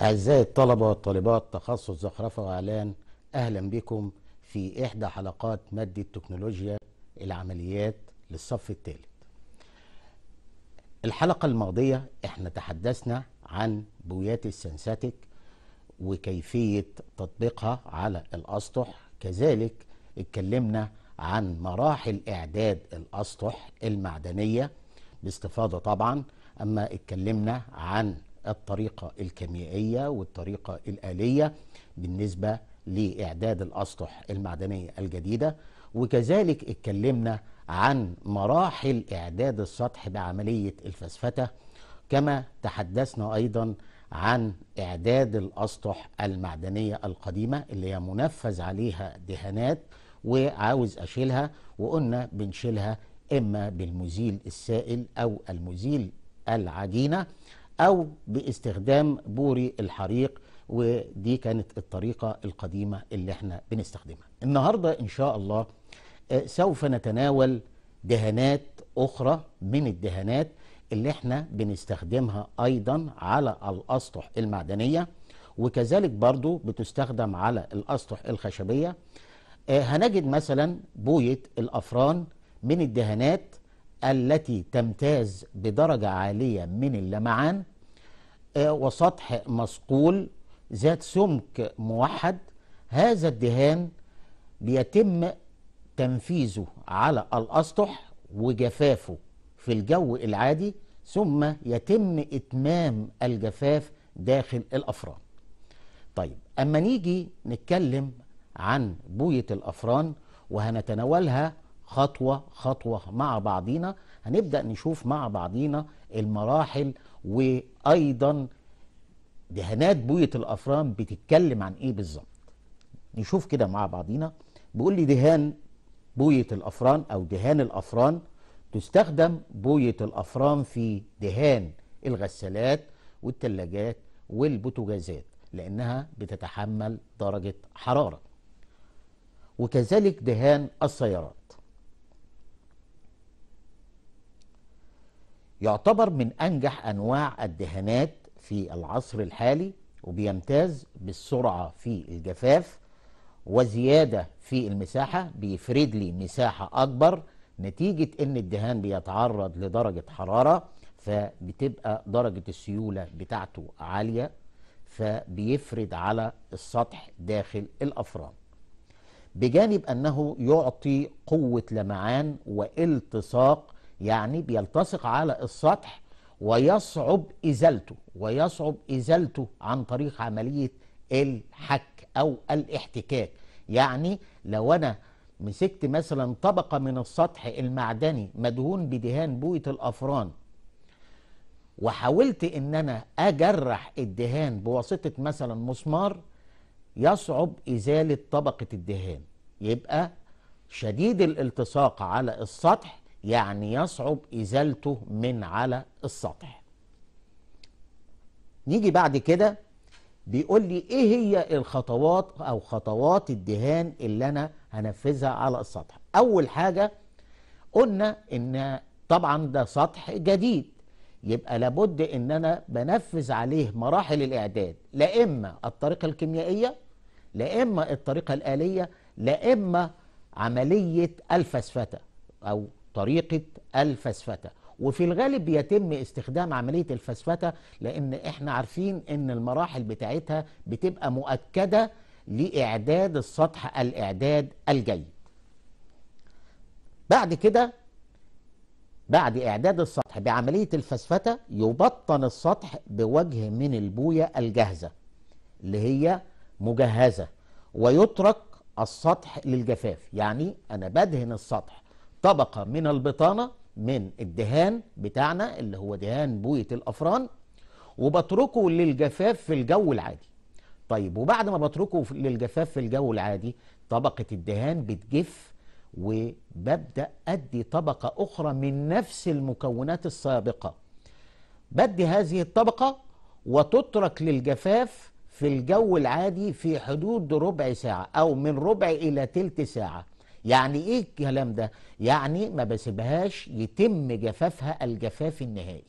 أعزائي الطلبة والطالبات تخصص زخرفة وإعلان أهلا بكم في إحدى حلقات مادة تكنولوجيا العمليات للصف الثالث الحلقة الماضية احنا تحدثنا عن بويات السنساتيك وكيفية تطبيقها على الأسطح كذلك اتكلمنا عن مراحل إعداد الأسطح المعدنية باستفاضة طبعا أما اتكلمنا عن الطريقة الكيميائية والطريقة الآلية بالنسبة لإعداد الأسطح المعدنية الجديدة وكذلك اتكلمنا عن مراحل إعداد السطح بعملية الفسفتة كما تحدثنا أيضا عن إعداد الأسطح المعدنية القديمة اللي هي منفذ عليها دهانات وعاوز أشيلها وقلنا بنشيلها إما بالمزيل السائل أو المزيل العجينة أو باستخدام بوري الحريق ودي كانت الطريقة القديمة اللي احنا بنستخدمها النهاردة إن شاء الله آه، سوف نتناول دهانات أخرى من الدهانات اللي احنا بنستخدمها أيضا على الأسطح المعدنية وكذلك برضو بتستخدم على الأسطح الخشبية آه، هنجد مثلا بوية الأفران من الدهانات التي تمتاز بدرجة عالية من اللمعان آه، وسطح مصقول ذات سمك موحد هذا الدهان بيتم تنفيذه على الأسطح وجفافه في الجو العادي ثم يتم إتمام الجفاف داخل الأفران طيب أما نيجي نتكلم عن بوية الأفران وهنتناولها خطوه خطوه مع بعضينا هنبدا نشوف مع بعضينا المراحل وايضا دهانات بويه الافران بتتكلم عن ايه بالظبط نشوف كده مع بعضينا بيقول لي دهان بويه الافران او دهان الافران تستخدم بويه الافران في دهان الغسالات والثلاجات والبوتاجازات لانها بتتحمل درجه حراره وكذلك دهان السيارات يعتبر من أنجح أنواع الدهانات في العصر الحالي وبيمتاز بالسرعة في الجفاف وزيادة في المساحة بيفرد لي مساحة أكبر نتيجة إن الدهان بيتعرض لدرجة حرارة فبتبقى درجة السيولة بتاعته عالية فبيفرد على السطح داخل الأفران بجانب أنه يعطي قوة لمعان والتصاق يعني بيلتصق على السطح ويصعب ازالته ويصعب ازالته عن طريق عمليه الحك او الاحتكاك يعني لو انا مسكت مثلا طبقه من السطح المعدني مدهون بدهان بويه الافران وحاولت ان انا اجرح الدهان بواسطه مثلا مسمار يصعب ازاله طبقه الدهان يبقى شديد الالتصاق على السطح يعني يصعب إزالته من على السطح نيجي بعد كده بيقول لي إيه هي الخطوات أو خطوات الدهان اللي أنا هنفذها على السطح أول حاجة قلنا إن طبعا ده سطح جديد يبقى لابد ان انا بنفذ عليه مراحل الاعداد لا اما الطريقه الكيميائيه لا اما الطريقه الاليه لا اما عمليه الفسفته او طريقة الفسفتة وفي الغالب بيتم استخدام عملية الفسفتة لأن احنا عارفين ان المراحل بتاعتها بتبقى مؤكدة لإعداد السطح الإعداد الجيد بعد كده بعد إعداد السطح بعملية الفسفتة يبطن السطح بوجه من البوية الجاهزة اللي هي مجهزة ويترك السطح للجفاف يعني أنا بدهن السطح طبقة من البطانة من الدهان بتاعنا اللي هو دهان بوية الأفران وبتركه للجفاف في الجو العادي طيب وبعد ما بتركه للجفاف في الجو العادي طبقة الدهان بتجف وببدأ أدي طبقة أخرى من نفس المكونات السابقة بدي هذه الطبقة وتترك للجفاف في الجو العادي في حدود ربع ساعة أو من ربع إلى تلت ساعة يعني ايه الكلام ده يعني ما بسيبهاش يتم جفافها الجفاف النهائي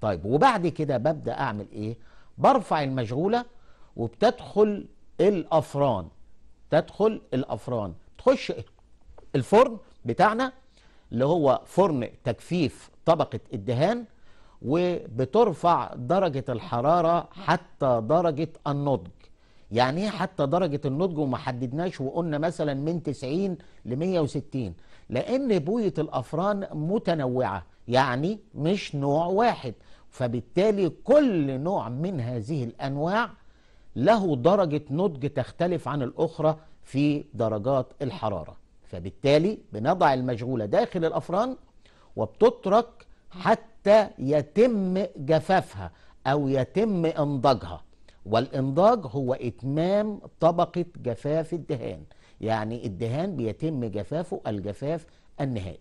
طيب وبعد كده ببدا اعمل ايه برفع المشغوله وبتدخل الافران تدخل الافران تخش الفرن بتاعنا اللي هو فرن تجفيف طبقه الدهان وبترفع درجه الحراره حتى درجه النضج يعني ايه حتى درجه النضج وما حددناش وقلنا مثلا من 90 ل 160 لان بويه الافران متنوعه يعني مش نوع واحد فبالتالي كل نوع من هذه الانواع له درجه نضج تختلف عن الاخرى في درجات الحراره فبالتالي بنضع المشغوله داخل الافران وبتترك حتى يتم جفافها او يتم انضاجها والإنضاج هو إتمام طبقة جفاف الدهان يعني الدهان بيتم جفافه الجفاف النهائي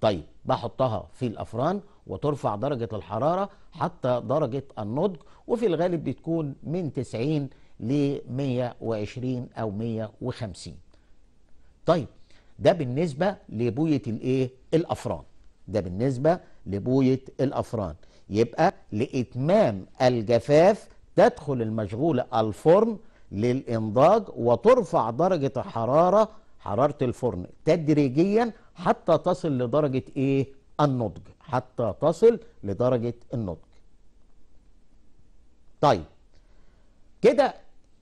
طيب بحطها في الأفران وترفع درجة الحرارة حتى درجة النضج وفي الغالب بتكون من 90 ل 120 أو 150 طيب ده بالنسبة لبوية الإيه؟ الأفران ده بالنسبة لبوية الأفران يبقى لإتمام الجفاف تدخل المشغولة الفرن للإنضاج وترفع درجة الحرارة حرارة الفرن تدريجيا حتى تصل لدرجة إيه؟ النضج حتى تصل لدرجة النضج طيب كده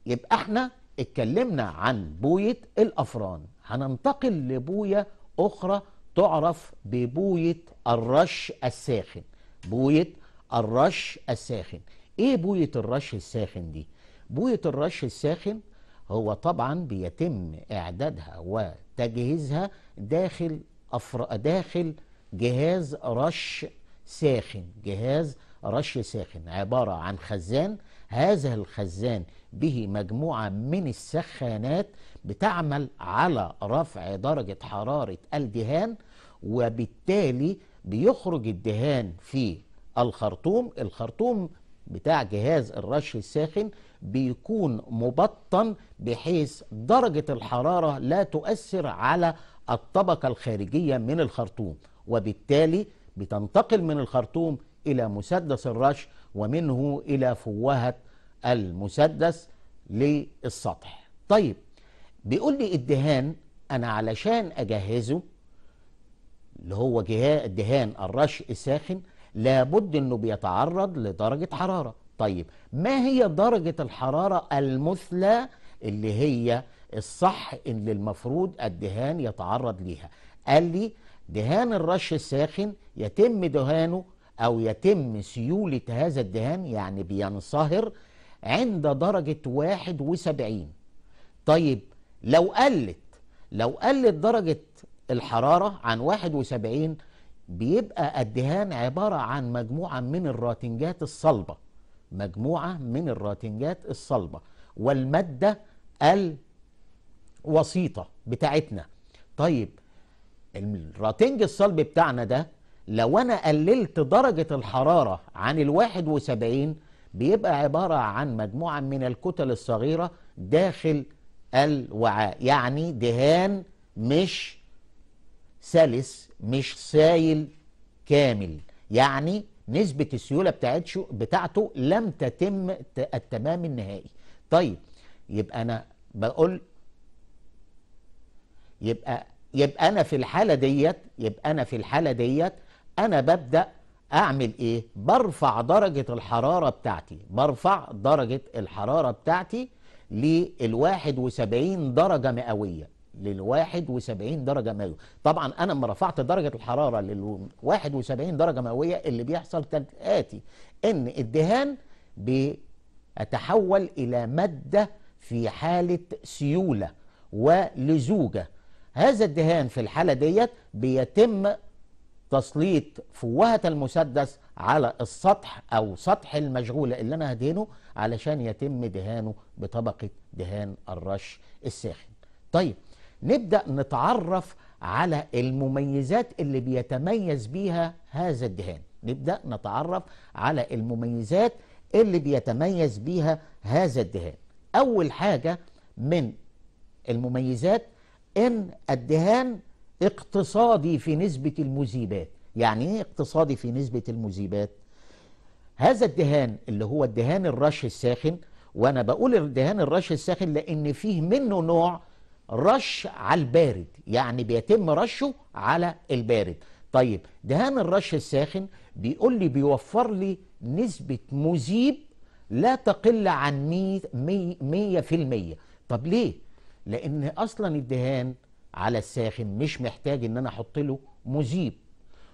يبقى احنا اتكلمنا عن بوية الأفران هننتقل لبوية أخرى تعرف ببوية الرش الساخن بوية الرش الساخن ايه بويه الرش الساخن دي بويه الرش الساخن هو طبعا بيتم اعدادها وتجهيزها داخل أفر... داخل جهاز رش ساخن جهاز رش ساخن عباره عن خزان هذا الخزان به مجموعه من السخانات بتعمل على رفع درجه حراره الدهان وبالتالي بيخرج الدهان في الخرطوم الخرطوم بتاع جهاز الرش الساخن بيكون مبطن بحيث درجة الحرارة لا تؤثر على الطبقة الخارجية من الخرطوم وبالتالي بتنتقل من الخرطوم إلى مسدس الرش ومنه إلى فوهة المسدس للسطح طيب بيقول لي الدهان أنا علشان أجهزه اللي هو دهان الرش الساخن لابد أنه بيتعرض لدرجة حرارة طيب ما هي درجة الحرارة المثلى اللي هي الصح اللي المفروض الدهان يتعرض ليها قال لي دهان الرش الساخن يتم دهانه أو يتم سيولة هذا الدهان يعني بينصهر عند درجة 71 طيب لو قلت لو قلت درجة الحرارة عن 71 بيبقى الدهان عبارة عن مجموعة من الراتنجات الصلبة مجموعة من الراتنجات الصلبة والمادة الوسيطة بتاعتنا طيب الراتنج الصلب بتاعنا ده لو أنا قللت درجة الحرارة عن الواحد وسبعين بيبقى عبارة عن مجموعة من الكتل الصغيرة داخل الوعاء يعني دهان مش سلس مش سايل كامل يعني نسبة السيولة بتاعته بتاعته لم تتم التمام النهائي طيب يبقى أنا بقول يبقى يبقى أنا في الحالة ديت يبقى أنا في الحالة ديت أنا ببدأ أعمل إيه؟ برفع درجة الحرارة بتاعتي برفع درجة الحرارة بتاعتي للواحد وسبعين درجة مئوية لل 71 درجة مئوية طبعا أنا لما رفعت درجة الحرارة لل 71 درجة مئوية اللي بيحصل كالآتي إن الدهان بيتحول إلى مادة في حالة سيولة ولزوجة هذا الدهان في الحالة ديت بيتم تسليط فوهة المسدس على السطح أو سطح المشغولة اللي أنا هدهنه علشان يتم دهانه بطبقة دهان الرش الساخن طيب نبدأ نتعرف على المميزات اللي بيتميز بيها هذا الدهان نبدأ نتعرف على المميزات اللي بيتميز بيها هذا الدهان أول حاجة من المميزات إن الدهان اقتصادي في نسبة المذيبات يعني إيه اقتصادي في نسبة المذيبات؟ هذا الدهان اللي هو الدهان الرش الساخن وأنا بقول الدهان الرش الساخن لأن فيه منه نوع رش على البارد يعني بيتم رشه على البارد طيب دهان الرش الساخن بيقول لي بيوفر لي نسبة مذيب لا تقل عن 100% طب ليه؟ لأن أصلا الدهان على الساخن مش محتاج إن أنا أحط له مذيب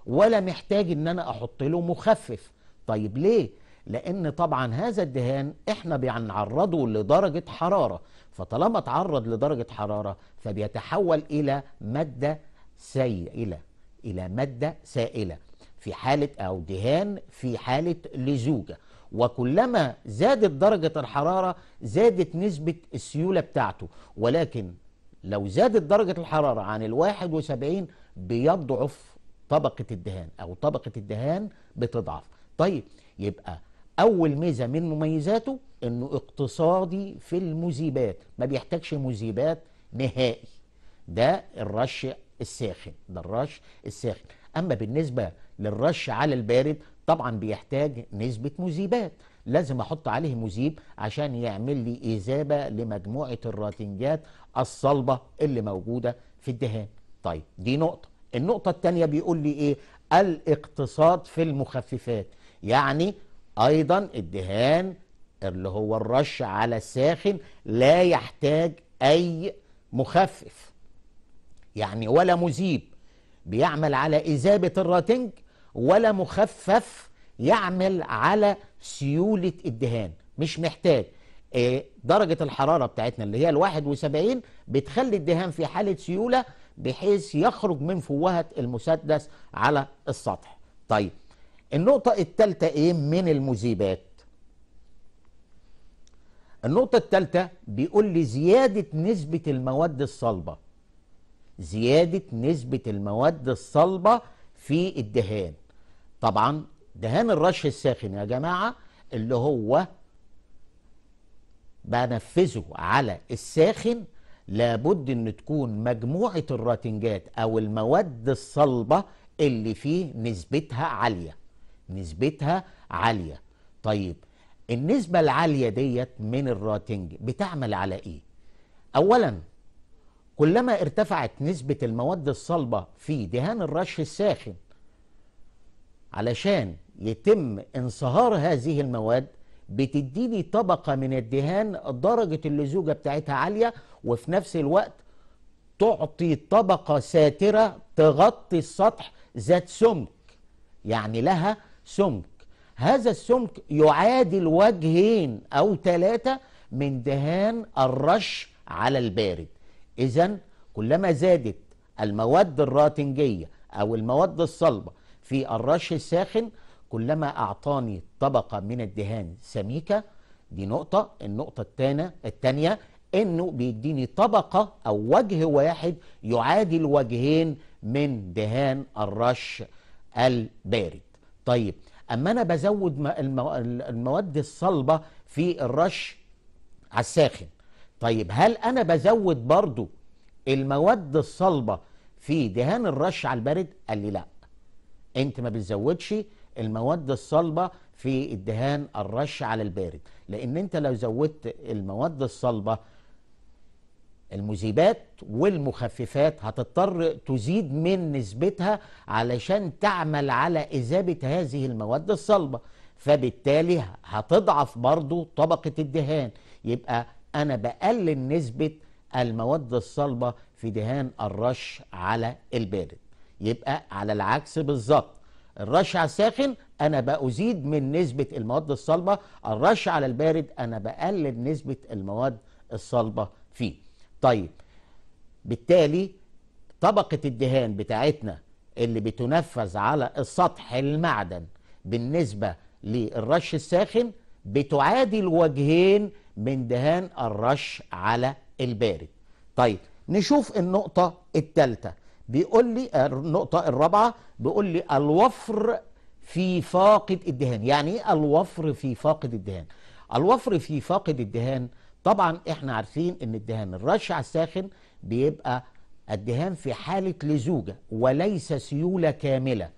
ولا محتاج إن أنا أحط له مخفف طيب ليه؟ لأن طبعا هذا الدهان إحنا بنعرضه لدرجة حرارة فطالما تعرض لدرجة حرارة فبيتحول إلى مادة سائلة إلى مادة سائلة في حالة أو دهان في حالة لزوجة وكلما زادت درجة الحرارة زادت نسبة السيولة بتاعته ولكن لو زادت درجة الحرارة عن الواحد وسبعين بيضعف طبقة الدهان أو طبقة الدهان بتضعف طيب يبقى أول ميزة من مميزاته إنه اقتصادي في المذيبات ما بيحتاجش مذيبات نهائي ده الرش الساخن ده الرش الساخن أما بالنسبة للرش على البارد طبعا بيحتاج نسبة مذيبات لازم أحط عليه مذيب عشان يعمل لي إذابة لمجموعة الراتنجات الصلبة اللي موجودة في الدهان طيب دي نقطة النقطة الثانية بيقول لي إيه الاقتصاد في المخففات يعني ايضا الدهان اللي هو الرش على الساخن لا يحتاج اي مخفف يعني ولا مذيب بيعمل على اذابه الراتنج ولا مخفف يعمل على سيوله الدهان مش محتاج آه، درجة الحرارة بتاعتنا اللي هي الواحد وسبعين بتخلي الدهان في حالة سيولة بحيث يخرج من فوهة المسدس على السطح طيب النقطة التالتة ايه من المذيبات النقطة التالتة بيقول لي زيادة نسبة المواد الصلبة زيادة نسبة المواد الصلبة في الدهان طبعا دهان الرش الساخن يا جماعة اللي هو بنفذه على الساخن لابد ان تكون مجموعة الراتنجات او المواد الصلبة اللي فيه نسبتها عالية نسبتها عاليه طيب النسبه العاليه ديت من الراتنج بتعمل على ايه اولا كلما ارتفعت نسبه المواد الصلبه في دهان الرش الساخن علشان يتم انصهار هذه المواد بتديني طبقة من الدهان درجة اللزوجة بتاعتها عالية وفي نفس الوقت تعطي طبقة ساترة تغطي السطح ذات سمك يعني لها سمك هذا السمك يعادل وجهين أو ثلاثة من دهان الرش على البارد إذا كلما زادت المواد الراتنجية أو المواد الصلبة في الرش الساخن كلما أعطاني طبقة من الدهان سميكة دي نقطة النقطة الثانيه إنه بيديني طبقة أو وجه واحد يعادل وجهين من دهان الرش البارد طيب اما انا بزود المواد الصلبه في الرش على الساخن طيب هل انا بزود برضو المواد الصلبه في دهان الرش على البارد قال لي لا انت ما بتزودش المواد الصلبه في الدهان الرش على البارد لان انت لو زودت المواد الصلبه المذيبات والمخففات هتضطر تزيد من نسبتها علشان تعمل على إذابة هذه المواد الصلبة فبالتالي هتضعف برضو طبقة الدهان يبقى أنا بقلل نسبة المواد الصلبة في دهان الرش على البارد يبقى على العكس بالظبط الرش على الساخن أنا بأزيد من نسبة المواد الصلبة الرش على البارد أنا بقلل نسبة المواد الصلبة فيه طيب بالتالي طبقة الدهان بتاعتنا اللي بتنفذ على السطح المعدن بالنسبة للرش الساخن بتعادل وجهين من دهان الرش على البارد طيب نشوف النقطة الثالثة بيقول لي آه، النقطة الرابعة بيقول لي الوفر في فاقد الدهان يعني ايه الوفر في فاقد الدهان الوفر في فاقد الدهان طبعا احنا عارفين ان الدهان الرش على الساخن بيبقى الدهان في حالة لزوجة وليس سيولة كاملة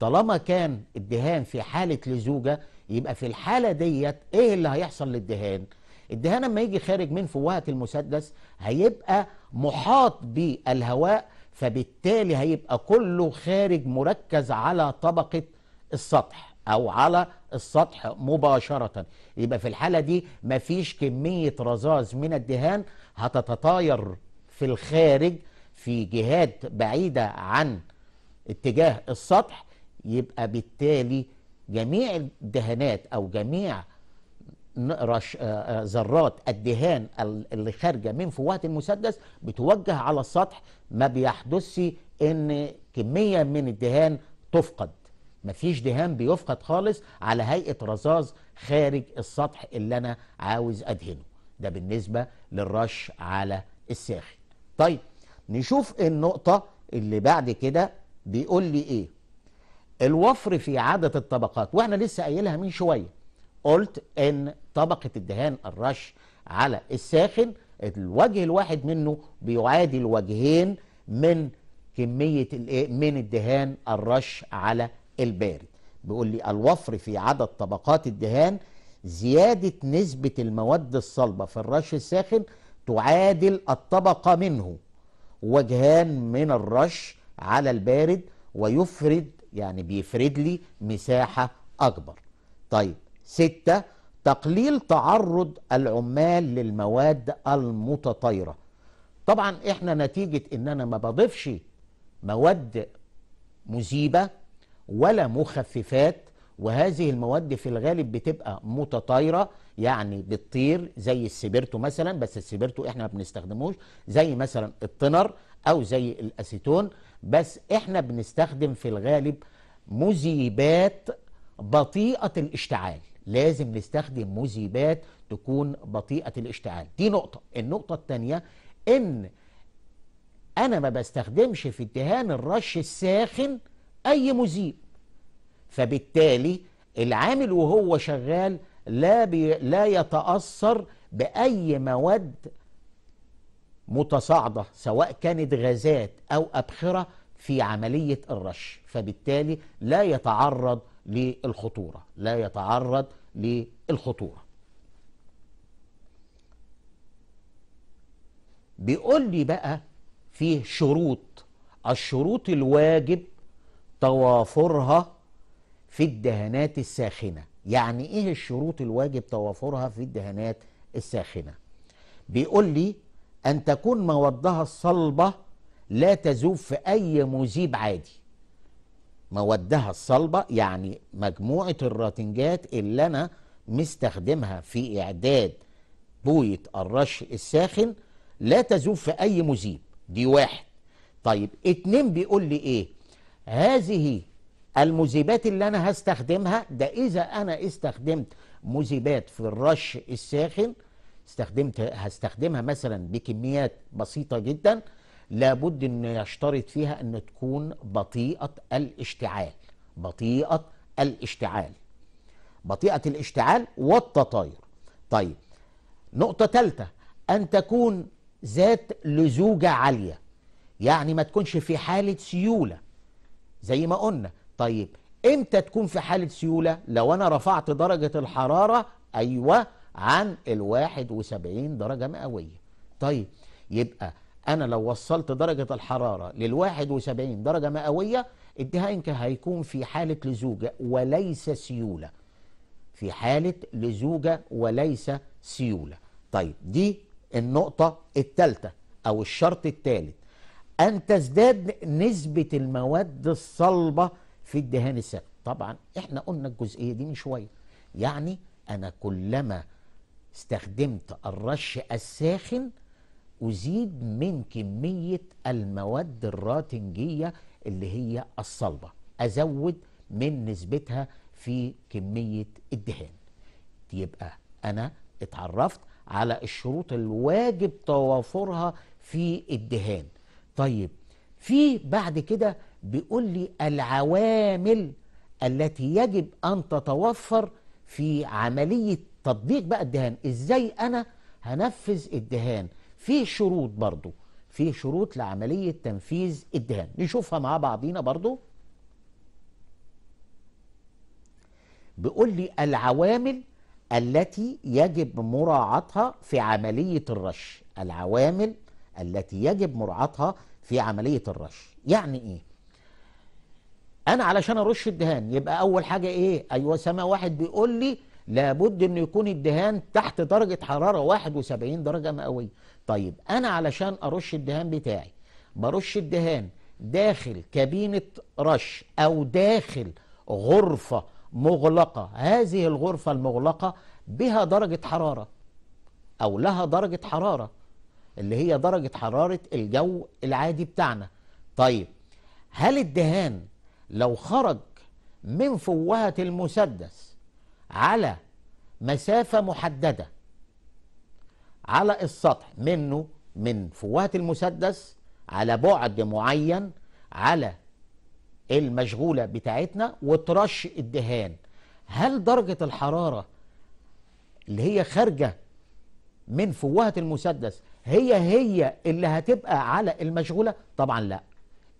طالما كان الدهان في حالة لزوجة يبقى في الحالة ديت ايه اللي هيحصل للدهان الدهان لما يجي خارج من فوهة المسدس هيبقى محاط بالهواء فبالتالي هيبقى كله خارج مركز على طبقة السطح أو على السطح مباشرة يبقى في الحالة دي مفيش كمية رذاذ من الدهان هتتطاير في الخارج في جهات بعيدة عن اتجاه السطح يبقى بالتالي جميع الدهانات أو جميع آه، آه، ذرات الدهان اللي خارجة من فوهة المسدس بتوجه على السطح ما بيحدثش إن كمية من الدهان تفقد مفيش دهان بيفقد خالص على هيئه رذاذ خارج السطح اللي انا عاوز ادهنه ده بالنسبه للرش على الساخن طيب نشوف النقطه اللي بعد كده بيقول لي ايه الوفر في عدد الطبقات واحنا لسه قايلها من شويه قلت ان طبقه الدهان الرش على الساخن الوجه الواحد منه بيعادل وجهين من كميه الايه من الدهان الرش على البارد بيقول لي الوفر في عدد طبقات الدهان زيادة نسبة المواد الصلبة في الرش الساخن تعادل الطبقة منه وجهان من الرش على البارد ويفرد يعني بيفرد لي مساحة أكبر طيب ستة تقليل تعرض العمال للمواد المتطايرة طبعا احنا نتيجة ان انا ما بضيفش مواد مذيبة ولا مخففات وهذه المواد في الغالب بتبقى متطايرة يعني بتطير زي السبرتو مثلا بس السبرتو احنا ما بنستخدموش زي مثلا الطنر او زي الاسيتون بس احنا بنستخدم في الغالب مذيبات بطيئة الاشتعال لازم نستخدم مذيبات تكون بطيئة الاشتعال دي نقطة النقطة الثانية ان انا ما بستخدمش في الدهان الرش الساخن أي مذيب فبالتالي العامل وهو شغال لا بي لا يتأثر بأي مواد متصاعدة سواء كانت غازات أو أبخرة في عملية الرش فبالتالي لا يتعرض للخطورة لا يتعرض للخطورة بيقول لي بقى فيه شروط الشروط الواجب توافرها في الدهانات الساخنة يعني ايه الشروط الواجب توافرها في الدهانات الساخنة بيقول لي ان تكون مودها الصلبة لا تذوب في اي مذيب عادي مودها الصلبة يعني مجموعة الراتنجات اللي انا مستخدمها في اعداد بوية الرش الساخن لا تذوب في اي مذيب دي واحد طيب اتنين بيقول لي ايه هذه المذيبات اللي انا هستخدمها ده اذا انا استخدمت مذيبات في الرش الساخن استخدمت هستخدمها مثلا بكميات بسيطه جدا لابد ان يشترط فيها ان تكون بطيئه الاشتعال بطيئه الاشتعال بطيئه الاشتعال والتطاير طيب نقطه ثالثه ان تكون ذات لزوجه عاليه يعني ما تكونش في حاله سيوله زي ما قلنا طيب امتى تكون في حالة سيولة لو انا رفعت درجة الحرارة ايوه عن الواحد وسبعين درجة مئوية طيب يبقى انا لو وصلت درجة الحرارة للواحد وسبعين درجة مئوية الدهانك هيكون في حالة لزوجة وليس سيولة في حالة لزوجة وليس سيولة طيب دي النقطة الثالثة او الشرط الثالث أن تزداد نسبة المواد الصلبة في الدهان الساخن طبعا احنا قلنا الجزئية دي من شوية يعني أنا كلما استخدمت الرش الساخن أزيد من كمية المواد الراتنجية اللي هي الصلبة أزود من نسبتها في كمية الدهان يبقى أنا اتعرفت على الشروط الواجب توافرها في الدهان طيب في بعد كده بيقول لي العوامل التي يجب أن تتوفر في عملية تطبيق بقى الدهان إزاي أنا هنفذ الدهان في شروط برضو في شروط لعملية تنفيذ الدهان نشوفها مع بعضينا برضو بيقول لي العوامل التي يجب مراعاتها في عملية الرش العوامل التي يجب مراعاتها في عملية الرش يعني إيه؟ أنا علشان أرش الدهان يبقى أول حاجة إيه؟ أيوة سما واحد بيقول لي لابد إنه يكون الدهان تحت درجة حرارة 71 درجة مئوية طيب أنا علشان أرش الدهان بتاعي برش الدهان داخل كابينة رش أو داخل غرفة مغلقة هذه الغرفة المغلقة بها درجة حرارة أو لها درجة حرارة اللي هي درجة حرارة الجو العادي بتاعنا طيب هل الدهان لو خرج من فوهة المسدس على مسافة محددة على السطح منه من فوهة المسدس على بعد معين على المشغولة بتاعتنا وترش الدهان هل درجة الحرارة اللي هي خارجة من فوهة المسدس هي هي اللي هتبقى على المشغولة طبعا لا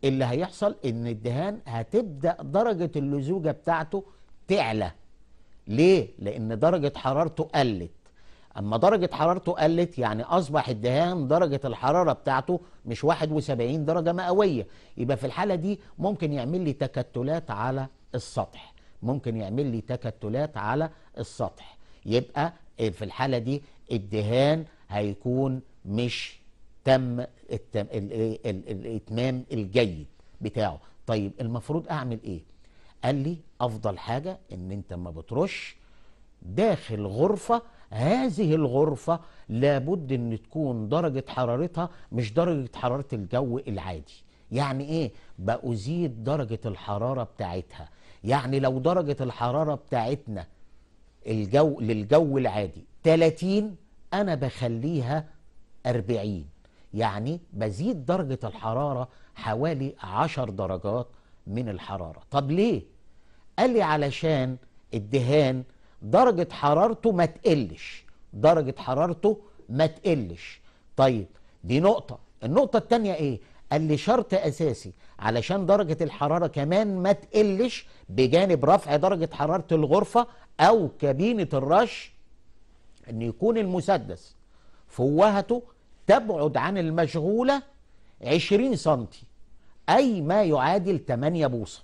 اللي هيحصل ان الدهان هتبدأ درجة اللزوجة بتاعته تعلى ليه؟ لان درجة حرارته قلت اما درجة حرارته قلت يعني اصبح الدهان درجة الحرارة بتاعته مش 71 درجة مئوية يبقى في الحالة دي ممكن يعمل لي تكتلات على السطح ممكن يعمل لي تكتلات على السطح يبقى في الحالة دي الدهان هيكون مش تم التم ال ال ال الاتمام الجيد بتاعه طيب المفروض اعمل ايه قال لي افضل حاجه ان انت ما بترش داخل غرفه هذه الغرفه لابد ان تكون درجه حرارتها مش درجه حراره الجو العادي يعني ايه بأزيد درجه الحراره بتاعتها يعني لو درجه الحراره بتاعتنا الجو للجو العادي 30 انا بخليها 40 يعني بزيد درجة الحرارة حوالي 10 درجات من الحرارة طب ليه؟ قال لي علشان الدهان درجة حرارته ما تقلش درجة حرارته ما تقلش طيب دي نقطة النقطة التانية ايه؟ قال لي شرط أساسي علشان درجة الحرارة كمان ما تقلش بجانب رفع درجة حرارة الغرفة أو كابينة الرش إن يكون المسدس فوهته تبعد عن المشغولة 20 سنتي أي ما يعادل 8 بوصة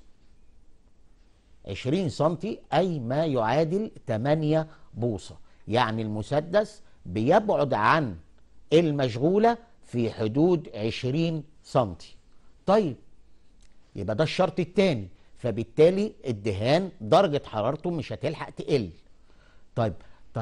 20 سنتي أي ما يعادل 8 بوصة يعني المسدس بيبعد عن المشغولة في حدود 20 سنتي طيب يبقى ده الشرط الثاني فبالتالي الدهان درجة حرارته مش هتلحق تقل طيب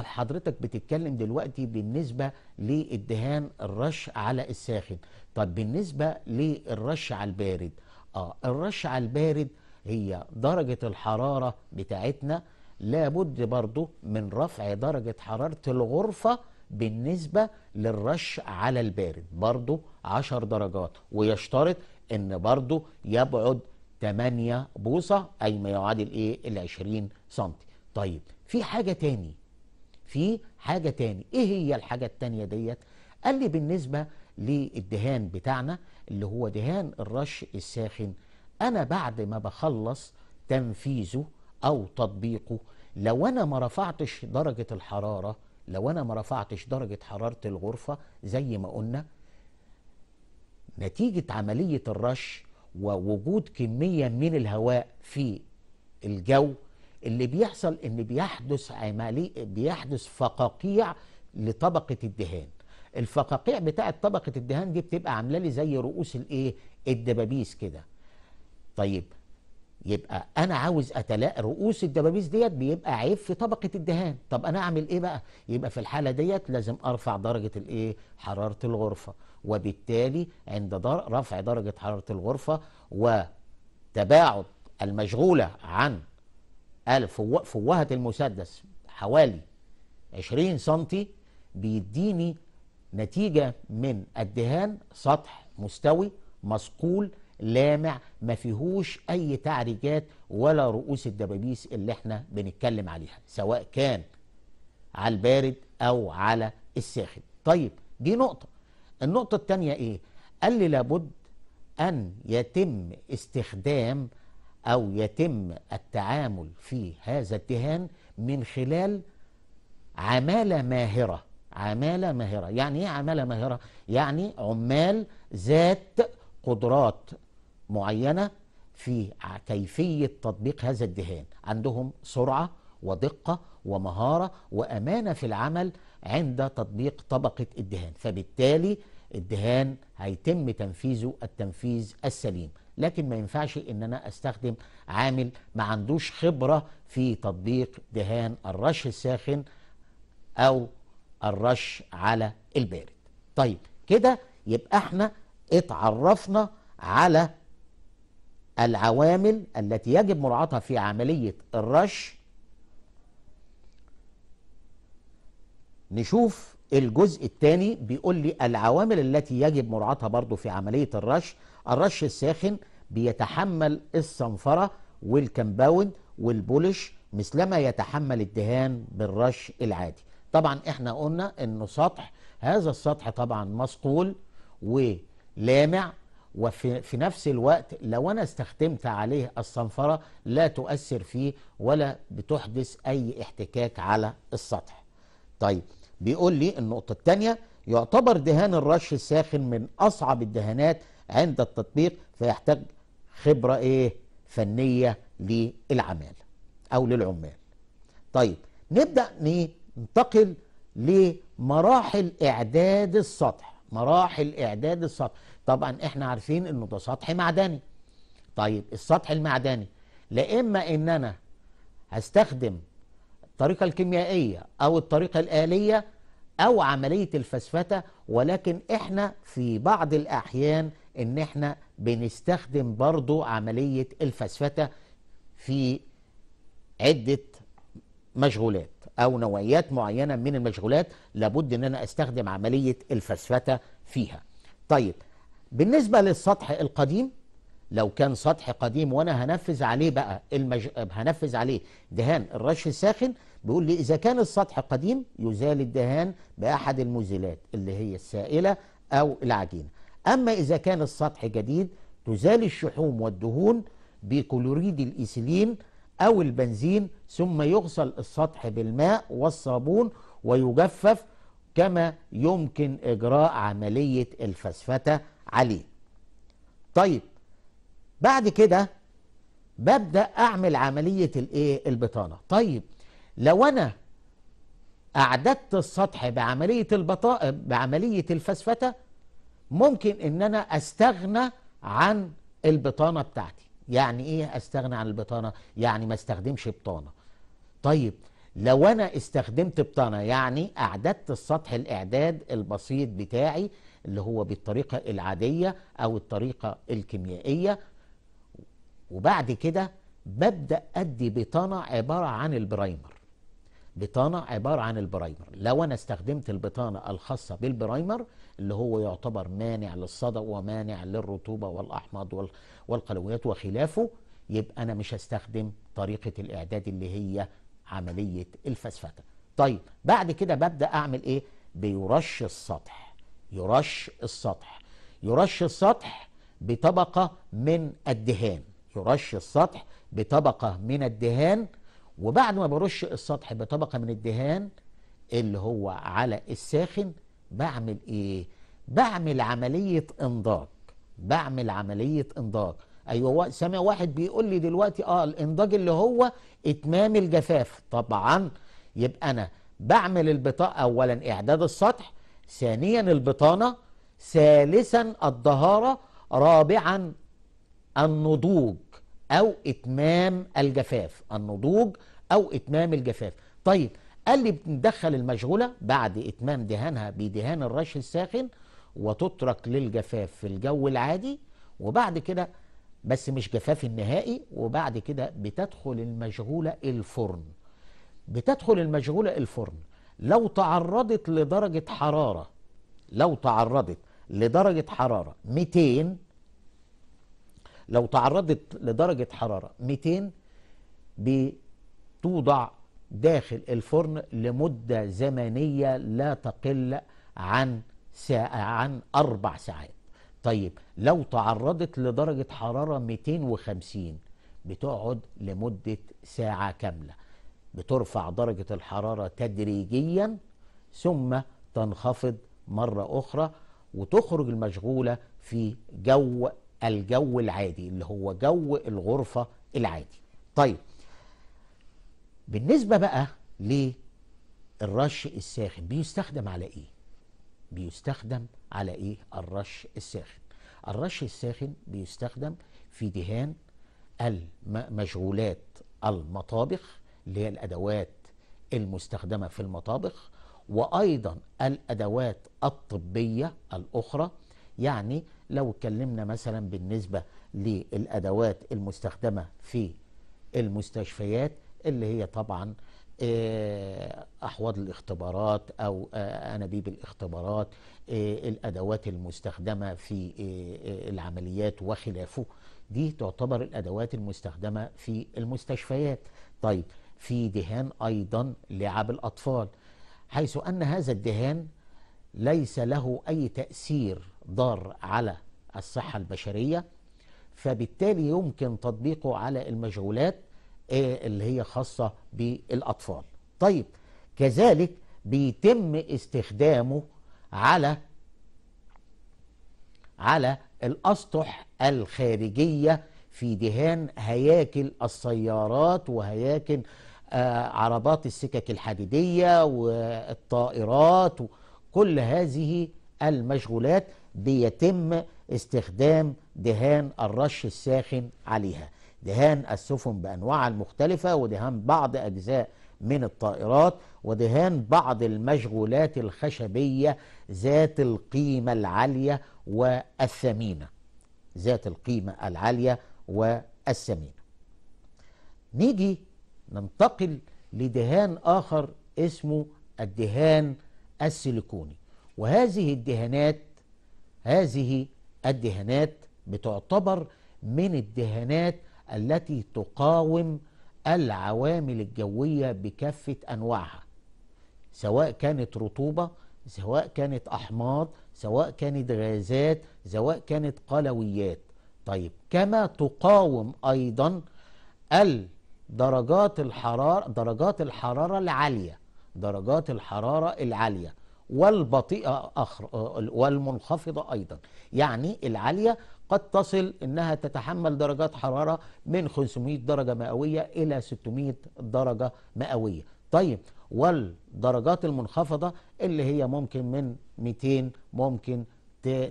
فحضرتك طيب، بتتكلم دلوقتي بالنسبة للدهان الرش على الساخن طب بالنسبة للرش على البارد آه الرش على البارد هي درجة الحرارة بتاعتنا لابد برضو من رفع درجة حرارة الغرفة بالنسبة للرش على البارد برضو 10 درجات ويشترط ان برضو يبعد 8 بوصة اي ما يعادل ايه ال 20 سم طيب في حاجة تاني في حاجة تاني ايه هي الحاجة التانية ديت قال لي بالنسبة للدهان بتاعنا اللي هو دهان الرش الساخن انا بعد ما بخلص تنفيذه او تطبيقه لو انا ما رفعتش درجة الحرارة لو انا ما رفعتش درجة حرارة الغرفة زي ما قلنا نتيجة عملية الرش ووجود كمية من الهواء في الجو اللي بيحصل ان بيحدث عملي بيحدث فقاقيع لطبقه الدهان الفقاقيع بتاعه طبقه الدهان دي بتبقى عامله لي زي رؤوس الايه الدبابيس كده طيب يبقى انا عاوز اتلاقى رؤوس الدبابيس ديت بيبقى عيب في طبقه الدهان طب انا اعمل ايه بقى يبقى في الحاله ديت لازم ارفع درجه الايه حراره الغرفه وبالتالي عند رفع درجه حراره الغرفه وتباعد المشغوله عن قال فوهة المسدس حوالي 20 سم بيديني نتيجة من الدهان سطح مستوي مسقول لامع ما فيهوش أي تعريجات ولا رؤوس الدبابيس اللي احنا بنتكلم عليها سواء كان على البارد أو على الساخن طيب دي نقطة النقطة التانية إيه؟ قال لي لابد أن يتم استخدام أو يتم التعامل في هذا الدهان من خلال عمالة ماهرة عمالة ماهرة يعني إيه عمالة ماهرة؟ يعني عمال ذات قدرات معينة في كيفية تطبيق هذا الدهان عندهم سرعة ودقة ومهارة وأمانة في العمل عند تطبيق طبقة الدهان فبالتالي الدهان هيتم تنفيذه التنفيذ السليم لكن ما ينفعش ان انا استخدم عامل ما عندوش خبره في تطبيق دهان الرش الساخن او الرش على البارد طيب كده يبقى احنا اتعرفنا على العوامل التي يجب مراعاتها في عمليه الرش نشوف الجزء الثاني بيقول لي العوامل التي يجب مراعاتها برضو في عمليه الرش الرش الساخن بيتحمل الصنفرة والكمباوند والبولش مثلما يتحمل الدهان بالرش العادي طبعا احنا قلنا انه سطح هذا السطح طبعا مصقول ولامع وفي في نفس الوقت لو انا استخدمت عليه الصنفره لا تؤثر فيه ولا بتحدث اي احتكاك على السطح. طيب بيقول لي النقطه الثانيه يعتبر دهان الرش الساخن من اصعب الدهانات عند التطبيق فيحتاج خبرة إيه فنية للعمال أو للعمال طيب نبدأ ننتقل لمراحل إعداد السطح مراحل إعداد السطح طبعا إحنا عارفين إنه ده سطح معدني طيب السطح المعدني لا إما إن أنا هستخدم الطريقة الكيميائية أو الطريقة الآلية أو عملية الفسفتة ولكن إحنا في بعض الأحيان ان احنا بنستخدم برضو عملية الفسفتة في عدة مشغولات او نوعيات معينة من المشغولات لابد ان انا استخدم عملية الفسفتة فيها طيب بالنسبة للسطح القديم لو كان سطح قديم وانا هنفذ عليه بقى المج... هنفذ عليه دهان الرش الساخن بيقول لي اذا كان السطح قديم يزال الدهان باحد المزيلات اللي هي السائله او العجينه أما إذا كان السطح جديد تزال الشحوم والدهون بكلوريد الايسلين أو البنزين ثم يغسل السطح بالماء والصابون ويجفف كما يمكن إجراء عملية الفسفتة عليه طيب بعد كده ببدأ أعمل عملية الإيه البطانة طيب لو أنا أعددت السطح بعملية البطاء بعملية الفسفتة ممكن ان انا استغنى عن البطانه بتاعتي يعني ايه استغنى عن البطانه يعني ما استخدمش بطانه طيب لو انا استخدمت بطانه يعني اعددت السطح الاعداد البسيط بتاعي اللي هو بالطريقه العاديه او الطريقه الكيميائيه وبعد كده ببدا ادي بطانه عباره عن البرايمر بطانه عباره عن البرايمر لو انا استخدمت البطانه الخاصه بالبرايمر اللي هو يعتبر مانع للصدى ومانع للرطوبة والأحماض والقلويات وخلافه يبقى أنا مش هستخدم طريقة الإعداد اللي هي عملية الفسفتة طيب بعد كده ببدأ أعمل إيه بيرش السطح يرش السطح يرش السطح بطبقة من الدهان يرش السطح بطبقة من الدهان وبعد ما برش السطح بطبقة من الدهان اللي هو على الساخن بعمل ايه بعمل عمليه انضاج بعمل عمليه انضاج ايوه سامع واحد بيقول لي دلوقتي اه الانضاج اللي هو اتمام الجفاف طبعا يبقى انا بعمل البطاقه اولا اعداد السطح ثانيا البطانه ثالثا الظهاره رابعا النضوج او اتمام الجفاف النضوج او اتمام الجفاف طيب قال لي بندخل المشغولة بعد إتمام دهانها بدهان الرش الساخن وتترك للجفاف في الجو العادي وبعد كده بس مش جفاف النهائي وبعد كده بتدخل المشغولة الفرن بتدخل المشغولة الفرن لو تعرضت لدرجة حرارة لو تعرضت لدرجة حرارة 200 لو تعرضت لدرجة حرارة 200 بتوضع داخل الفرن لمدة زمنية لا تقل عن ساعة عن أربع ساعات طيب لو تعرضت لدرجة حرارة 250 بتقعد لمدة ساعة كاملة بترفع درجة الحرارة تدريجيا ثم تنخفض مرة أخرى وتخرج المشغولة في جو الجو العادي اللي هو جو الغرفة العادي طيب بالنسبة بقى للرش الساخن بيستخدم على ايه بيستخدم على ايه الرش الساخن الرش الساخن بيستخدم في دهان المشغولات المطابخ اللي هي الادوات المستخدمه في المطابخ وايضا الادوات الطبيه الاخرى يعني لو اتكلمنا مثلا بالنسبه للادوات المستخدمه في المستشفيات اللي هي طبعا آه، أحواض الاختبارات أو آه، أنابيب الاختبارات آه، الأدوات المستخدمة في العمليات وخلافه دي تعتبر الأدوات المستخدمة في المستشفيات طيب في دهان أيضا لعب الأطفال حيث أن هذا الدهان ليس له أي تأثير ضار على الصحة البشرية فبالتالي يمكن تطبيقه على المشغولات آه، اللي هي خاصة بالأطفال طيب كذلك بيتم استخدامه على على الأسطح الخارجية في دهان هياكل السيارات وهياكل آه عربات السكك الحديدية والطائرات كل هذه المشغولات بيتم استخدام دهان الرش الساخن عليها دهان السفن بأنواعها المختلفة ودهان بعض أجزاء من الطائرات ودهان بعض المشغولات الخشبية ذات القيمة العالية والثمينة ذات القيمة العالية والثمينة نيجي ننتقل لدهان آخر اسمه الدهان السيليكوني وهذه الدهانات هذه الدهانات بتعتبر من الدهانات التي تقاوم العوامل الجوية بكافة أنواعها سواء كانت رطوبة سواء كانت أحماض سواء كانت غازات سواء كانت قلويات طيب كما تقاوم أيضا درجات الحرارة درجات الحرارة العالية درجات الحرارة العالية والبطيئة أخر والمنخفضة أيضا يعني العالية قد تصل انها تتحمل درجات حراره من 500 درجه مئويه الى 600 درجه مئويه طيب والدرجات المنخفضه اللي هي ممكن من 200 ممكن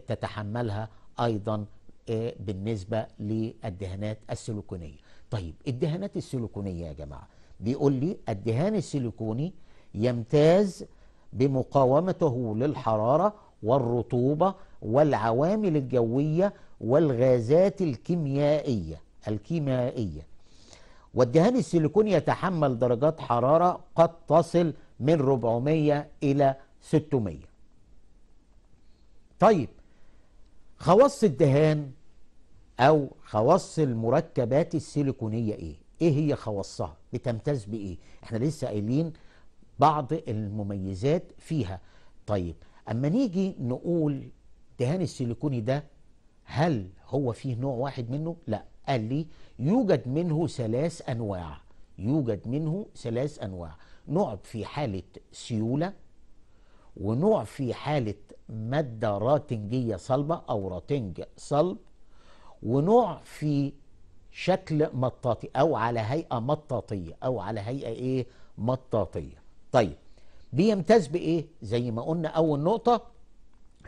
تتحملها ايضا آه، بالنسبه للدهانات السيليكونيه طيب الدهانات السيليكونيه يا جماعه بيقول لي الدهان السيليكوني يمتاز بمقاومته للحراره والرطوبه والعوامل الجويه والغازات الكيميائية الكيميائية والدهان السيليكون يتحمل درجات حرارة قد تصل من 400 إلى 600 طيب خواص الدهان أو خواص المركبات السيليكونية إيه؟ إيه هي خواصها؟ بتمتاز بإيه؟ إحنا لسه قايلين بعض المميزات فيها طيب أما نيجي نقول دهان السيليكوني ده هل هو فيه نوع واحد منه؟ لا قال لي يوجد منه ثلاث أنواع يوجد منه ثلاث أنواع نوع في حالة سيولة ونوع في حالة مادة راتنجية صلبة أو راتنج صلب ونوع في شكل مطاطي أو على هيئة مطاطية أو على هيئة إيه مطاطية طيب بيمتاز بإيه زي ما قلنا أول نقطة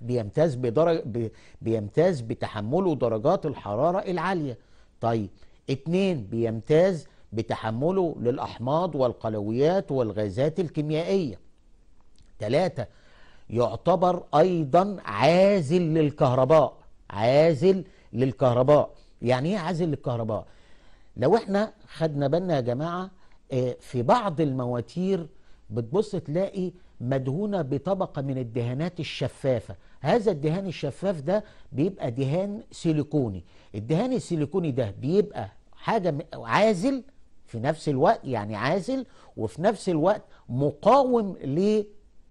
بيمتاز بدرجة بيمتاز بتحمله درجات الحرارة العالية طيب اتنين بيمتاز بتحمله للأحماض والقلويات والغازات الكيميائية تلاتة يعتبر أيضا عازل للكهرباء عازل للكهرباء يعني ايه عازل للكهرباء لو احنا خدنا بالنا يا جماعة آه، في بعض المواتير بتبص تلاقي مدهونة بطبقة من الدهانات الشفافة هذا الدهان الشفاف ده بيبقى دهان سيليكوني الدهان السيليكوني ده بيبقى حاجة عازل في نفس الوقت يعني عازل وفي نفس الوقت مقاوم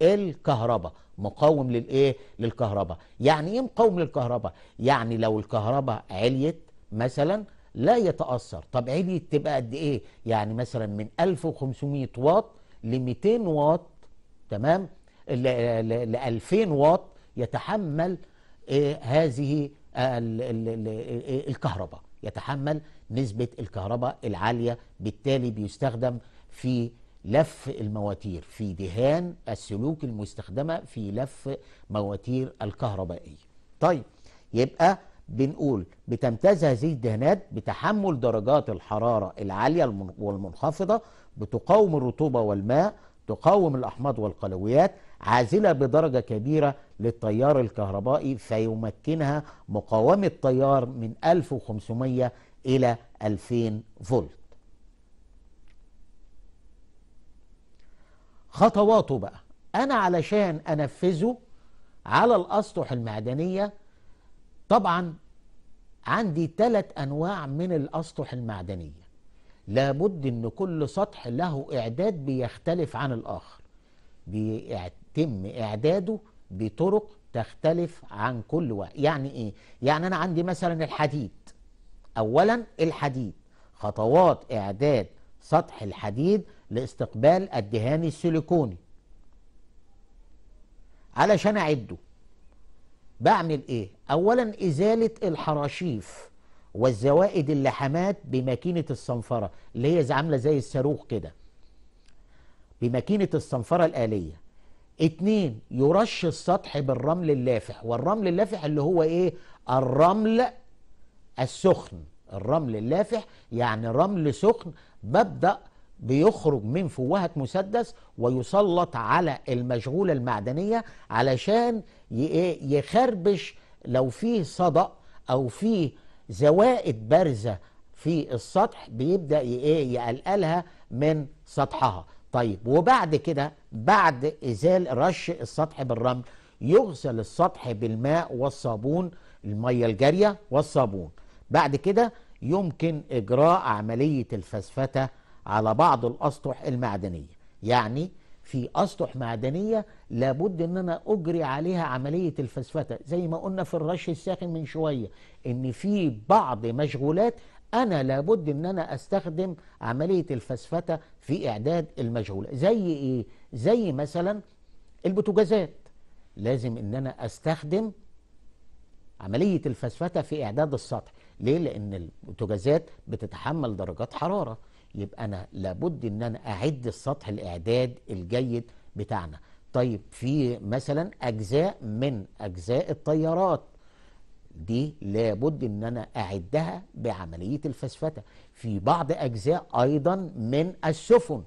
للكهرباء مقاوم للايه للكهرباء يعني ايه مقاوم للكهرباء يعني لو الكهرباء عليت مثلا لا يتاثر طب عليت تبقى قد ايه يعني مثلا من 1500 واط ل 200 واط تمام ل 2000 واط يتحمل آه، هذه آه، آه، الكهرباء يتحمل نسبة الكهرباء العالية بالتالي بيستخدم في لف المواتير في دهان السلوك المستخدمة في لف مواتير الكهربائية طيب يبقى بنقول بتمتاز هذه الدهانات بتحمل درجات الحرارة العالية والمنخفضة بتقاوم الرطوبة والماء تقاوم الأحماض والقلويات عازلة بدرجة كبيرة للتيار الكهربائي فيمكنها مقاومة تيار من 1500 إلى 2000 فولت خطواته بقى أنا علشان أنفذه على الأسطح المعدنية طبعا عندي ثلاث أنواع من الأسطح المعدنية لابد ان كل سطح له اعداد بيختلف عن الاخر بيتم اعداده بطرق تختلف عن كل واحد يعني ايه يعني انا عندي مثلا الحديد اولا الحديد خطوات اعداد سطح الحديد لاستقبال الدهان السيليكوني علشان اعده بعمل ايه اولا ازاله الحراشيف والزوائد اللحمات بماكينة الصنفرة اللي هي عاملة زي الصاروخ كده بماكينة الصنفرة الآلية اتنين يرش السطح بالرمل اللافح والرمل اللافح اللي هو ايه الرمل السخن الرمل اللافح يعني رمل سخن ببدأ بيخرج من فوهة مسدس ويسلط على المشغولة المعدنية علشان إيه؟ يخربش لو فيه صدأ أو فيه زوائد بارزه في السطح بيبدا ايه يقلقلها من سطحها طيب وبعد كده بعد ازال رش السطح بالرمل يغسل السطح بالماء والصابون الميه الجاريه والصابون بعد كده يمكن اجراء عمليه الفسفته على بعض الاسطح المعدنيه يعني في أسطح معدنية لابد أن أنا أجري عليها عملية الفسفتة زي ما قلنا في الرش الساخن من شوية أن في بعض مشغولات أنا لابد أن أنا أستخدم عملية الفسفتة في إعداد المشغولة زي إيه؟ زي مثلا البوتاجازات لازم أن أنا أستخدم عملية الفسفتة في إعداد السطح ليه؟ لأن البوتاجازات بتتحمل درجات حرارة يبقى انا لابد ان انا اعد السطح الاعداد الجيد بتاعنا طيب في مثلا اجزاء من اجزاء الطيارات دي لابد ان انا اعدها بعمليه الفسفته في بعض اجزاء ايضا من السفن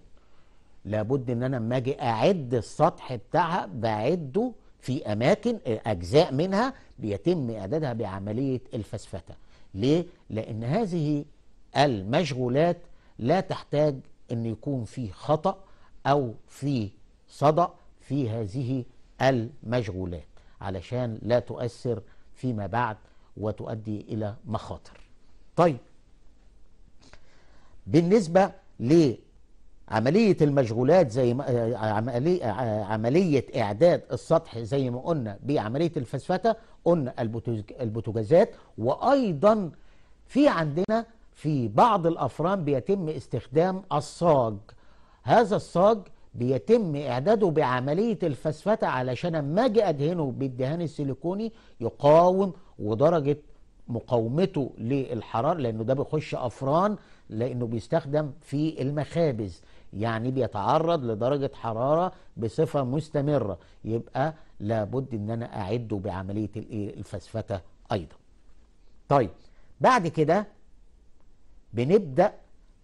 لابد ان انا لما اجي اعد السطح بتاعها بعده في اماكن اجزاء منها بيتم اعدادها بعمليه الفسفته ليه لان هذه المشغولات لا تحتاج أن يكون في خطأ أو في صدأ في هذه المشغولات علشان لا تؤثر فيما بعد وتؤدي إلى مخاطر طيب بالنسبة لعملية المشغولات زي ما عملية إعداد السطح زي ما قلنا بعملية الفسفتة قلنا البوتجازات وأيضا في عندنا في بعض الأفران بيتم استخدام الصاج هذا الصاج بيتم إعداده بعملية الفسفتة علشان أما أجي أدهنه بالدهان السيليكوني يقاوم ودرجة مقاومته للحرارة لأنه ده بيخش أفران لأنه بيستخدم في المخابز يعني بيتعرض لدرجة حرارة بصفة مستمرة يبقى لابد ان انا اعده بعملية إيه، الفسفتة ايضا طيب بعد كده بنبدأ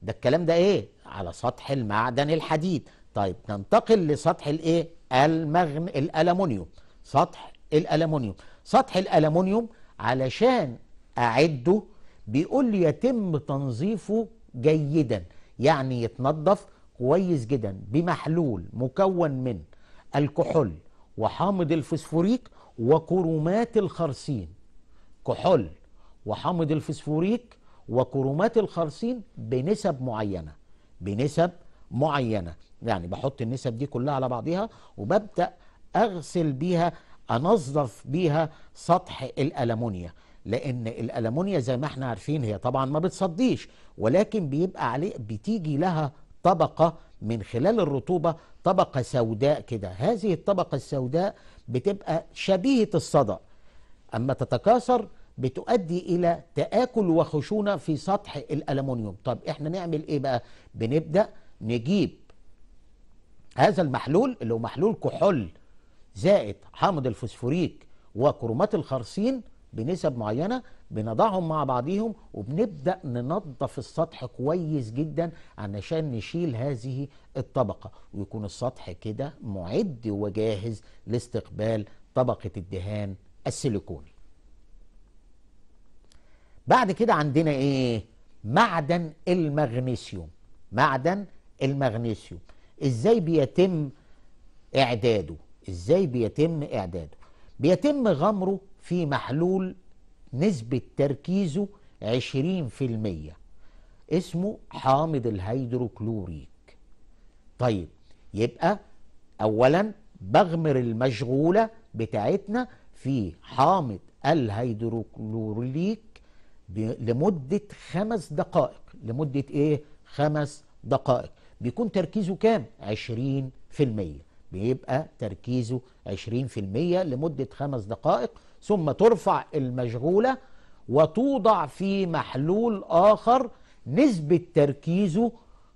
ده الكلام ده ايه على سطح المعدن الحديد طيب ننتقل لسطح الايه المغن الالومنيوم سطح الالومنيوم سطح الالومنيوم علشان اعده بيقول لي يتم تنظيفه جيدا يعني يتنظف كويس جدا بمحلول مكون من الكحول وحامض الفسفوريك وكرومات الخرسين كحول وحامض الفسفوريك وكرومات الخرسين بنسب معينه بنسب معينه يعني بحط النسب دي كلها على بعضها وببدا اغسل بيها انظف بيها سطح الالمونيا لان الالمونيا زي ما احنا عارفين هي طبعا ما بتصديش ولكن بيبقى عليه بتيجي لها طبقه من خلال الرطوبه طبقه سوداء كده هذه الطبقه السوداء بتبقى شبيهه الصدأ اما تتكاثر بتؤدي الى تاكل وخشونه في سطح الالومنيوم طب احنا نعمل ايه بقى بنبدا نجيب هذا المحلول اللي هو محلول كحول زائد حامض الفوسفوريك وكرومات الخرسين بنسب معينه بنضعهم مع بعضهم وبنبدا ننظف السطح كويس جدا علشان نشيل هذه الطبقه ويكون السطح كده معد وجاهز لاستقبال طبقه الدهان السيليكوني بعد كده عندنا ايه معدن المغنيسيوم معدن المغنيسيوم ازاي بيتم اعداده ازاي بيتم اعداده بيتم غمره في محلول نسبة تركيزه 20% اسمه حامض الهيدروكلوريك طيب يبقى اولا بغمر المشغولة بتاعتنا في حامض الهيدروكلوريك لمدة خمس دقائق لمدة ايه خمس دقائق بيكون تركيزه كام 20% بيبقى تركيزه 20% لمدة خمس دقائق ثم ترفع المشغولة وتوضع في محلول آخر نسبة تركيزه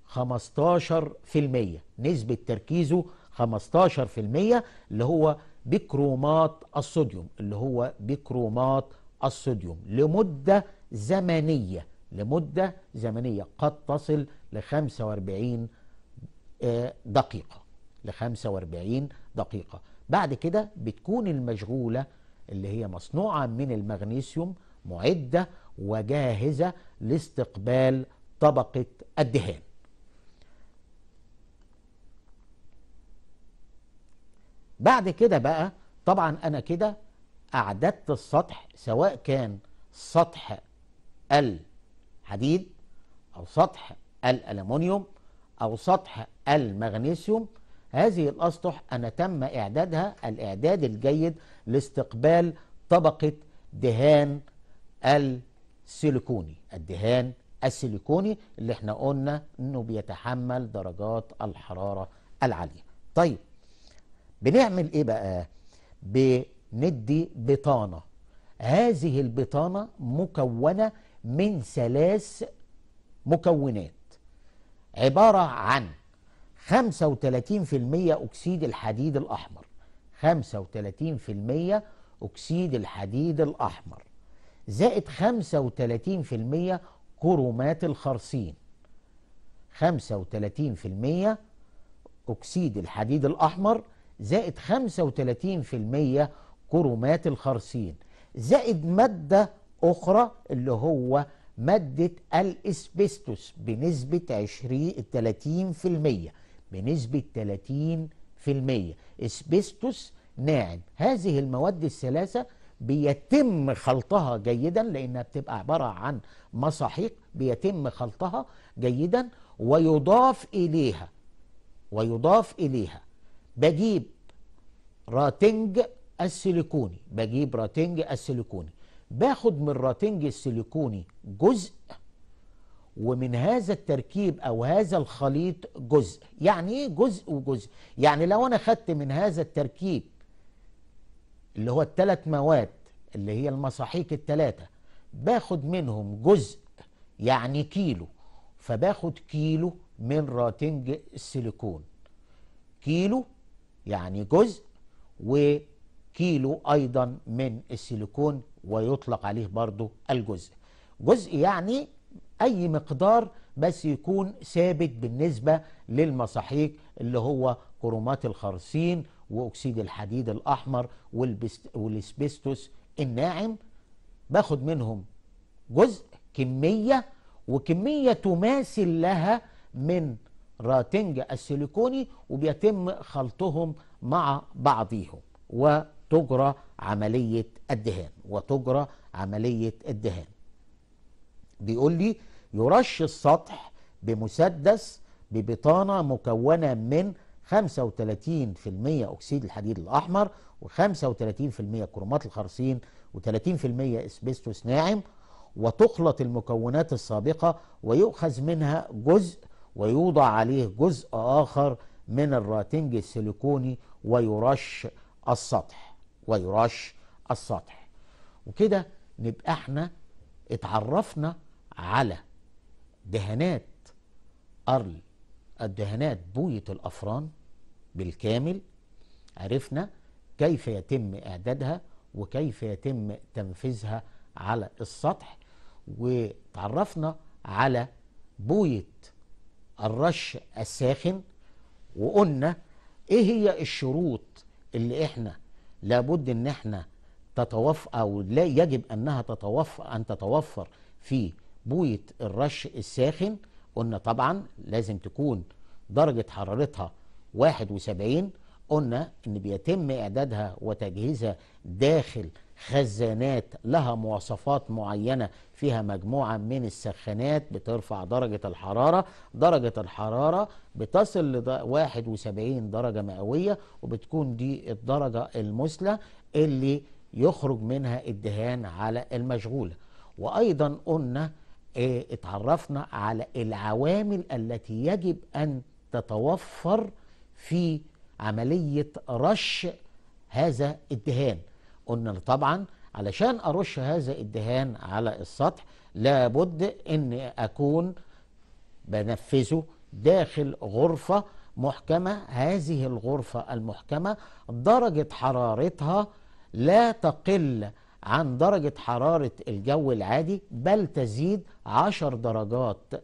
15% نسبة تركيزه 15% اللي هو بكرومات الصوديوم اللي هو بكرومات الصوديوم لمدة زمنية لمدة زمنية قد تصل ل 45 آه، دقيقة ل 45 دقيقة بعد كده بتكون المشغولة اللي هي مصنوعة من المغنيسيوم معدة وجاهزة لاستقبال طبقة الدهان بعد كده بقى طبعا أنا كده أعددت السطح سواء كان سطح الحديد أو سطح الالومنيوم أو سطح المغنيسيوم هذه الأسطح أنا تم إعدادها الإعداد الجيد لاستقبال طبقة دهان السيليكوني الدهان السيليكوني اللي احنا قلنا انه بيتحمل درجات الحرارة العالية طيب بنعمل ايه بقى بندي بطانة هذه البطانة مكونة من ثلاث مكونات عبارة عن 35% أكسيد الحديد الأحمر 35% أكسيد الحديد الأحمر زائد 35% كرومات الخرسين 35% أكسيد الحديد الأحمر زائد 35% كرومات الخرسين زائد مادة أخرى اللي هو مادة الإسبستوس بنسبة 20 30% بنسبة 30% إسبستوس ناعم هذه المواد الثلاثة بيتم خلطها جيدا لأنها بتبقى عبارة عن مصاحيق بيتم خلطها جيدا ويضاف إليها ويضاف إليها بجيب راتنج السيليكوني بجيب راتنج السيليكوني باخد من راتنج السيليكوني جزء ومن هذا التركيب او هذا الخليط جزء يعني ايه جزء وجزء يعني لو انا خدت من هذا التركيب اللي هو الثلاث مواد اللي هي المصاحيك الثلاثه باخد منهم جزء يعني كيلو فباخد كيلو من راتنج السيليكون كيلو يعني جزء وكيلو ايضا من السيليكون ويطلق عليه برضه الجزء جزء يعني أي مقدار بس يكون ثابت بالنسبة للمصاحيق اللي هو كرومات الخرسين وأكسيد الحديد الأحمر والإسبستوس الناعم باخد منهم جزء كمية وكمية تماثل لها من راتنج السيليكوني وبيتم خلطهم مع بعضيهم وتجرى عملية الدهان وتجرى عملية الدهان بيقول لي يرش السطح بمسدس ببطانة مكونة من 35% أكسيد الحديد الأحمر و35% كرومات الخرسين و30% اسبستوس ناعم وتخلط المكونات السابقة ويؤخذ منها جزء ويوضع عليه جزء آخر من الراتنج السيليكوني ويرش السطح ويرش السطح وكده نبقى احنا اتعرفنا على دهانات أرل الدهانات بوية الأفران بالكامل عرفنا كيف يتم إعدادها وكيف يتم تنفيذها على السطح وتعرفنا على بوية الرش الساخن وقلنا ايه هي الشروط اللي احنا لابد ان احنا تتوفر او لا يجب انها تتوفر ان تتوفر في بويه الرش الساخن قلنا طبعا لازم تكون درجه حرارتها 71 قلنا ان بيتم اعدادها وتجهيزها داخل خزانات لها مواصفات معينه فيها مجموعه من السخانات بترفع درجه الحراره، درجه الحراره بتصل ل 71 درجه مئويه وبتكون دي الدرجه المثلى اللي يخرج منها الدهان على المشغوله. وايضا قلنا ايه اتعرفنا على العوامل التي يجب ان تتوفر في عملية رش هذا الدهان قلنا طبعا علشان أرش هذا الدهان على السطح لابد أن أكون بنفذه داخل غرفة محكمة هذه الغرفة المحكمة درجة حرارتها لا تقل عن درجة حرارة الجو العادي بل تزيد عشر درجات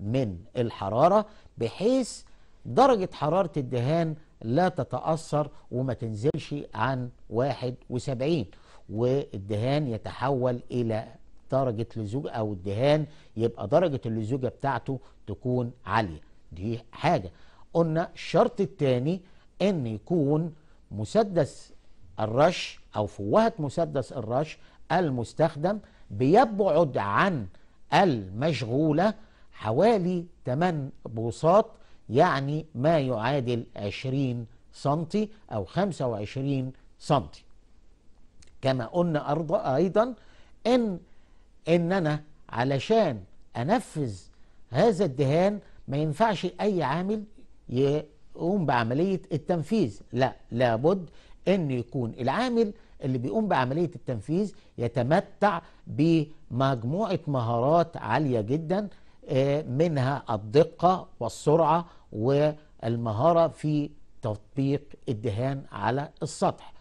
من الحرارة بحيث درجة حرارة الدهان لا تتأثر وما تنزلش عن 71 والدهان يتحول إلى درجة لزوجة أو الدهان يبقى درجة اللزوجة بتاعته تكون عالية دي حاجة قلنا الشرط الثاني أن يكون مسدس الرش أو فوهة مسدس الرش المستخدم بيبعد عن المشغولة حوالي 8 بوصات يعني ما يعادل 20 سنتي أو 25 سنتي كما قلنا أرضى أيضا إن إننا علشان أنفذ هذا الدهان ما ينفعش أي عامل يقوم بعملية التنفيذ لا لابد أن يكون العامل اللي بيقوم بعملية التنفيذ يتمتع بمجموعة مهارات عالية جدا إيه، منها الدقة والسرعة والمهارة في تطبيق الدهان على السطح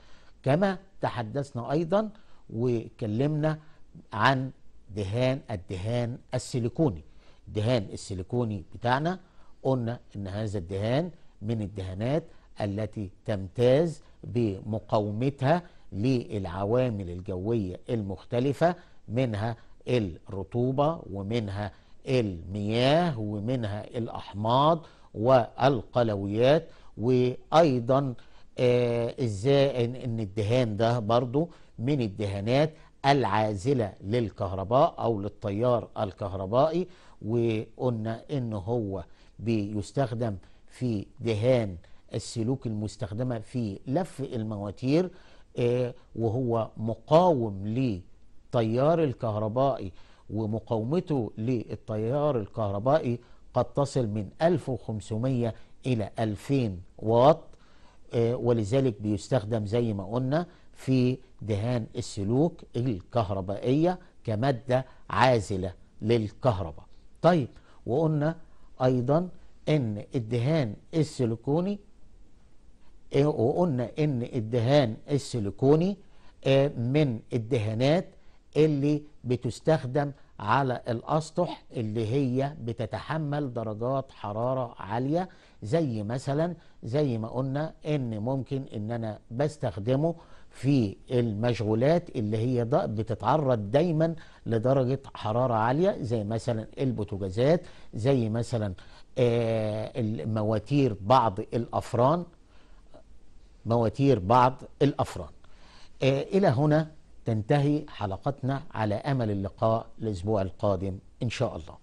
كما تحدثنا أيضا وكلمنا عن دهان الدهان السيليكوني الدهان السيليكوني بتاعنا قلنا ان هذا الدهان من الدهانات التي تمتاز بمقاومتها للعوامل الجويه المختلفه منها الرطوبه ومنها المياه ومنها الأحماض والقلويات وأيضا آه، إزاي إن الدهان ده برضو من الدهانات العازلة للكهرباء أو للتيار الكهربائي وقلنا إن هو بيستخدم في دهان السلوك المستخدمة في لف المواتير آه، وهو مقاوم للتيار الكهربائي ومقاومته للتيار الكهربائي قد تصل من 1500 إلى 2000 واط آه، ولذلك بيستخدم زي ما قلنا في دهان السلوك الكهربائية كمادة عازلة للكهرباء طيب وقلنا أيضا أن الدهان السيليكوني آه، وقلنا أن الدهان السيليكوني آه، من الدهانات اللي بتستخدم على الأسطح اللي هي بتتحمل درجات حرارة عالية زي مثلا زي ما قلنا إن ممكن إن أنا بستخدمه في المشغولات اللي هي بتتعرض دايما لدرجة حرارة عالية زي مثلا البوتجازات زي مثلا آه المواتير بعض الأفران مواتير بعض الأفران آه إلى هنا تنتهي حلقتنا على امل اللقاء الاسبوع القادم ان شاء الله